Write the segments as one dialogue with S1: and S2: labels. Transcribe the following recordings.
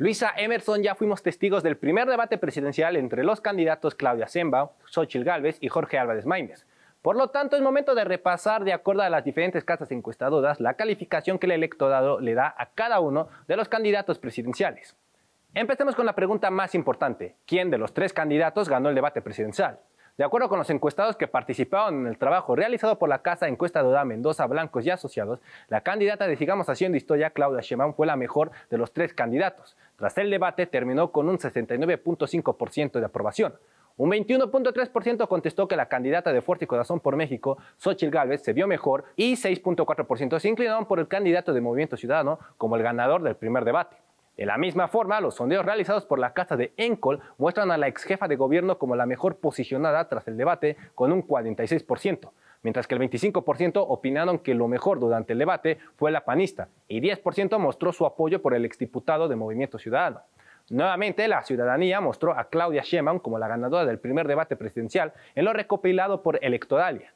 S1: Luisa Emerson ya fuimos testigos del primer debate presidencial entre los candidatos Claudia Sembao, Xochitl Gálvez y Jorge Álvarez Maínez. Por lo tanto, es momento de repasar, de acuerdo a las diferentes casas encuestadoras, la calificación que el electorado le da a cada uno de los candidatos presidenciales. Empecemos con la pregunta más importante. ¿Quién de los tres candidatos ganó el debate presidencial? De acuerdo con los encuestados que participaron en el trabajo realizado por la Casa Encuesta de Mendoza Blancos y Asociados, la candidata de Sigamos Haciendo Historia, Claudia Sheinbaum, fue la mejor de los tres candidatos. Tras el debate, terminó con un 69.5% de aprobación. Un 21.3% contestó que la candidata de Fuerte y Corazón por México, Xochitl Gálvez, se vio mejor y 6.4% se inclinaron por el candidato de Movimiento Ciudadano como el ganador del primer debate. De la misma forma, los sondeos realizados por la casa de Encol muestran a la ex jefa de gobierno como la mejor posicionada tras el debate con un 46%, mientras que el 25% opinaron que lo mejor durante el debate fue la panista y 10% mostró su apoyo por el exdiputado de Movimiento Ciudadano. Nuevamente, la ciudadanía mostró a Claudia Sheinbaum como la ganadora del primer debate presidencial en lo recopilado por Electoralia,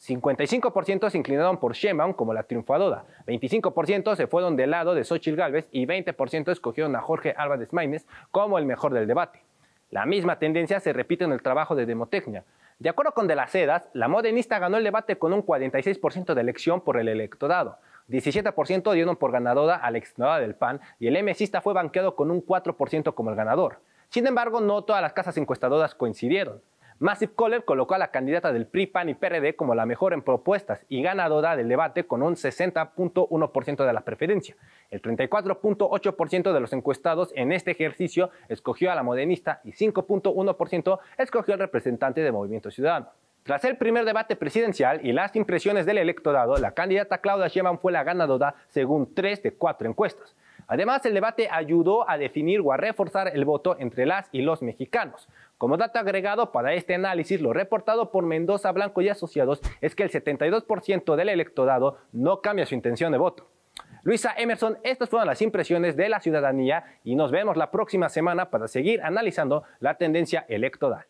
S1: 55% se inclinaron por Sheinbaum como la triunfadora, 25% se fueron del lado de Xochitl Gálvez y 20% escogieron a Jorge Álvarez Maínez como el mejor del debate. La misma tendencia se repite en el trabajo de Demotecnia. De acuerdo con De las sedas la modernista ganó el debate con un 46% de elección por el electorado, 17% dieron por ganadora a la del PAN y el MSista fue banqueado con un 4% como el ganador. Sin embargo, no todas las casas encuestadoras coincidieron. Massive Caller colocó a la candidata del PRI, PAN y PRD como la mejor en propuestas y ganadora del debate con un 60.1% de la preferencia. El 34.8% de los encuestados en este ejercicio escogió a la modernista y 5.1% escogió al representante de Movimiento Ciudadano. Tras el primer debate presidencial y las impresiones del electorado, la candidata Claudia Sheinbaum fue la ganadora según tres de cuatro encuestas. Además, el debate ayudó a definir o a reforzar el voto entre las y los mexicanos. Como dato agregado para este análisis, lo reportado por Mendoza Blanco y Asociados es que el 72% del electorado no cambia su intención de voto. Luisa Emerson, estas fueron las impresiones de la ciudadanía y nos vemos la próxima semana para seguir analizando la tendencia electoral.